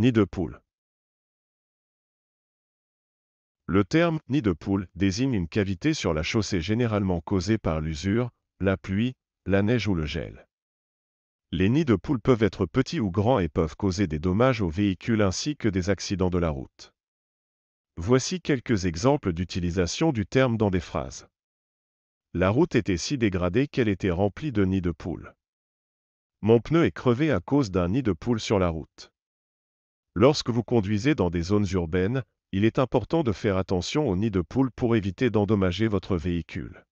nid de poule. Le terme nid de poule désigne une cavité sur la chaussée généralement causée par l'usure, la pluie, la neige ou le gel. Les nids de poule peuvent être petits ou grands et peuvent causer des dommages aux véhicules ainsi que des accidents de la route. Voici quelques exemples d'utilisation du terme dans des phrases. La route était si dégradée qu'elle était remplie de nids de poule. Mon pneu est crevé à cause d'un nid de poule sur la route. Lorsque vous conduisez dans des zones urbaines, il est important de faire attention aux nids de poules pour éviter d'endommager votre véhicule.